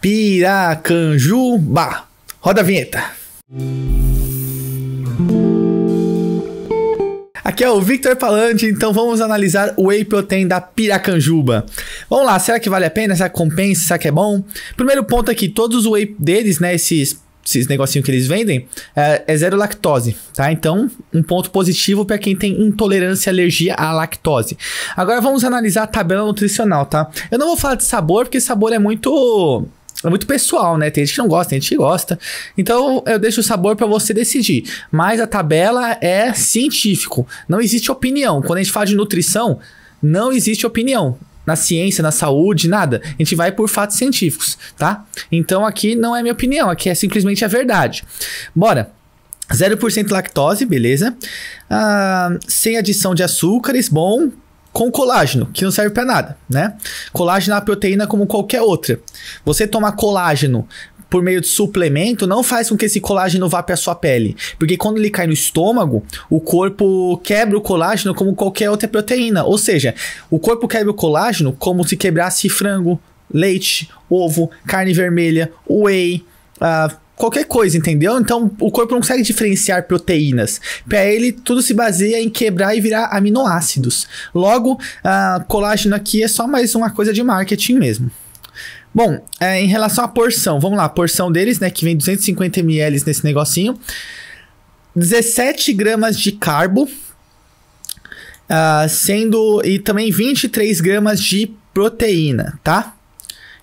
Piracanjuba. Roda a vinheta. Aqui é o Victor Palante, então vamos analisar o Whey Protein da Piracanjuba. Vamos lá, será que vale a pena? Será que compensa? Será que é bom? Primeiro ponto aqui, é todos os Whey deles, né, esses esses negocinho que eles vendem, é, é, zero lactose, tá? Então, um ponto positivo para quem tem intolerância, e alergia à lactose. Agora vamos analisar a tabela nutricional, tá? Eu não vou falar de sabor, porque sabor é muito é muito pessoal, né? Tem gente que não gosta, tem gente que gosta. Então eu deixo o sabor para você decidir. Mas a tabela é científico. Não existe opinião. Quando a gente fala de nutrição, não existe opinião. Na ciência, na saúde, nada. A gente vai por fatos científicos, tá? Então aqui não é minha opinião, aqui é simplesmente a verdade. Bora! 0% lactose, beleza. Ah, sem adição de açúcares, bom com colágeno, que não serve para nada, né? Colágeno é uma proteína como qualquer outra. Você tomar colágeno por meio de suplemento não faz com que esse colágeno vá para sua pele, porque quando ele cai no estômago, o corpo quebra o colágeno como qualquer outra proteína, ou seja, o corpo quebra o colágeno como se quebrasse frango, leite, ovo, carne vermelha, whey, uh, qualquer coisa, entendeu? Então o corpo não consegue diferenciar proteínas. Para ele, tudo se baseia em quebrar e virar aminoácidos. Logo, a colágeno aqui é só mais uma coisa de marketing mesmo. Bom, é, em relação à porção, vamos lá, a porção deles, né, que vem 250 ml nesse negocinho, 17 gramas de carbo, uh, sendo e também 23 gramas de proteína, tá?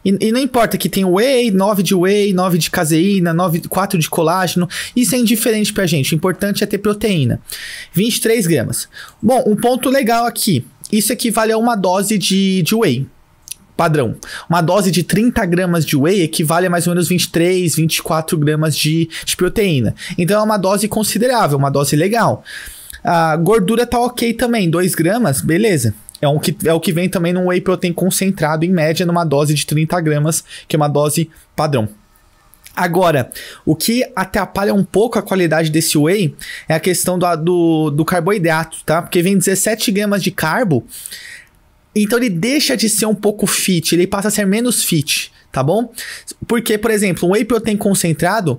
E, e, não importa que tem whey, 9 de whey, 9 de caseína, 9, 4 de colágeno. Isso é indiferente pra gente. O importante é ter proteína. 23 gramas. Bom, um ponto legal aqui. Isso equivale a uma dose de, de whey padrão. Uma dose de 30 gramas de whey equivale a mais ou menos 23, 24 gramas de, de proteína. Então é uma dose considerável, uma dose legal. A gordura tá ok também, 2 gramas, beleza. É, um que, é o que vem também num whey protein concentrado, em média, numa dose de 30 gramas, que é uma dose padrão. Agora, o que atrapalha um pouco a qualidade desse whey é a questão do, do, do carboidrato, tá? Porque vem 17 gramas de carbo, então ele deixa de ser um pouco fit, ele passa a ser menos fit, tá bom? Porque, por exemplo, um whey protein concentrado,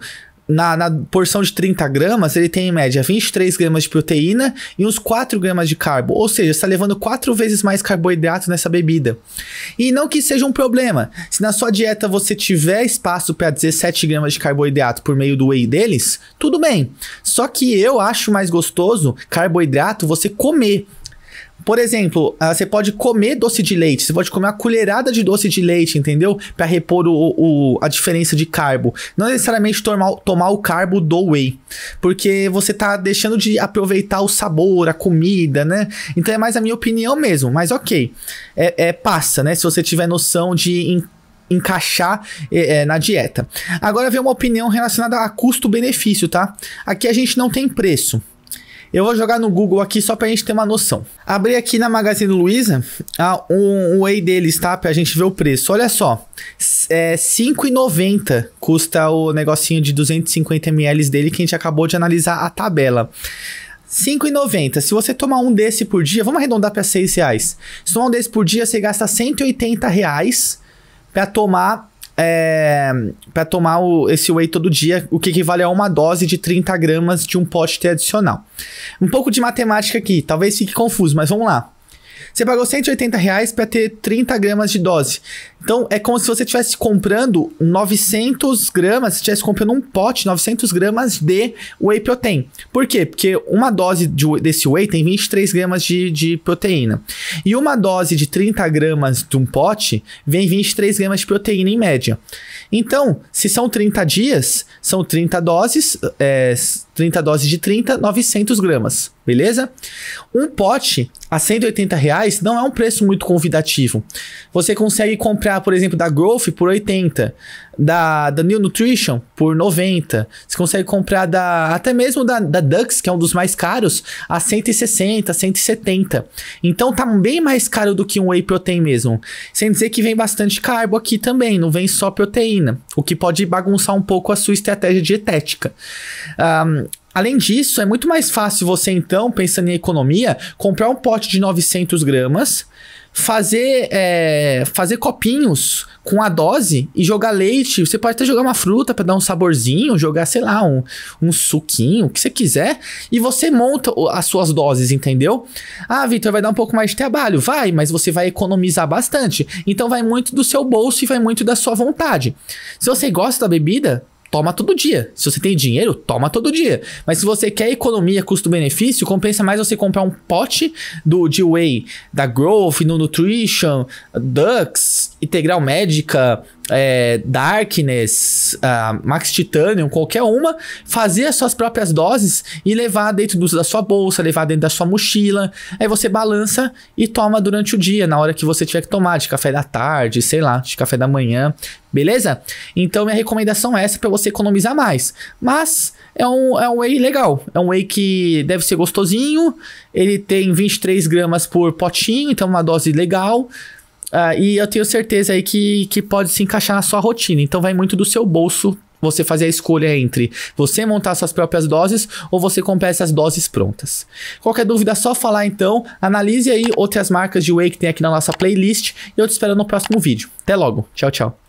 na, na, porção de 30 gramas, ele tem em média 23 gramas de proteína e uns 4 gramas de carbo. Ou seja, está levando 4 vezes mais carboidrato nessa bebida. E não que seja um problema. Se na sua dieta você tiver espaço para 17 gramas de carboidrato por meio do whey deles, tudo bem. Só que eu acho mais gostoso carboidrato você comer por exemplo, ah, você pode comer doce de leite, você pode comer uma colherada de doce de leite, entendeu? Para repor o, o, a diferença de carbo. Não necessariamente tomar, tomar o carbo do whey, porque você tá deixando de aproveitar o sabor, a comida, né? Então é mais a minha opinião mesmo, mas ok. É, é passa, né? Se você tiver noção de encaixar é, é, na dieta. Agora vem uma opinião relacionada a custo-benefício, tá? Aqui a gente não tem preço. Eu vou jogar no Google aqui só pra gente ter uma noção. Abri aqui na Magazine Luiza, o ah, um, o whey deles, tá? Pra gente ver o preço. Olha só, é, 5,90 custa o negocinho de 250ml dele que a gente acabou de analisar a tabela. 5,90. Se você tomar um desse por dia, vamos arredondar para 6 reais. Se tomar um desse por dia, você gasta 180 reais para tomar é, para tomar o, esse whey todo dia, o que equivale a uma dose de 30 gramas de um pote tradicional. Um pouco de matemática aqui, talvez fique confuso, mas vamos lá. Você pagou 180 reais para ter 30 gramas de dose. Então, é como se você estivesse comprando 900 gramas, estivesse comprando um pote, 900 gramas de whey protein. Por quê? Porque uma dose de, desse whey tem 23 gramas de, de proteína. E uma dose de 30 gramas de um pote vem 23 gramas de proteína em média. Então, se são 30 dias, são 30 doses, é, 30 doses de 30, 900 gramas, beleza? Um pote a 180 reais não é um preço muito convidativo. Você consegue comprar por exemplo, da Growth por 80, da, da New Nutrition por 90. Você consegue comprar da até mesmo da, da Dux, que é um dos mais caros, a 160, 170. Então tá bem mais caro do que um whey protein mesmo. Sem dizer que vem bastante carbo aqui também, não vem só proteína, o que pode bagunçar um pouco a sua estratégia dietética. Um, Além disso, é muito mais fácil você, então, pensando em economia, comprar um pote de 900 gramas, fazer, é, fazer copinhos com a dose e jogar leite. Você pode até jogar uma fruta para dar um saborzinho, jogar, sei lá, um, um suquinho, o que você quiser. E você monta as suas doses, entendeu? Ah, Vitor, vai dar um pouco mais de trabalho. Vai, mas você vai economizar bastante. Então vai muito do seu bolso e vai muito da sua vontade. Se você gosta da bebida, toma todo dia. Se você tem dinheiro, toma todo dia. Mas se você quer economia, custo-benefício, compensa mais você comprar um pote do de whey da Growth, no Nutrition, Ducks, Integral Médica, é, Darkness, uh, Max Titanium, qualquer uma, fazer as suas próprias doses e levar dentro do, da sua bolsa, levar dentro da sua mochila. Aí você balança e toma durante o dia, na hora que você tiver que tomar, de café da tarde, sei lá, de café da manhã, beleza? Então minha recomendação é essa para você economizar mais. Mas é um, é um whey legal, é um whey que deve ser gostosinho, ele tem 23 gramas por potinho, então é uma dose legal. Uh, e eu tenho certeza aí que, que pode se encaixar na sua rotina. Então vai muito do seu bolso você fazer a escolha entre você montar suas próprias doses ou você comprar essas doses prontas. Qualquer dúvida é só falar então, analise aí outras marcas de whey que tem aqui na nossa playlist e eu te espero no próximo vídeo. Até logo, tchau, tchau.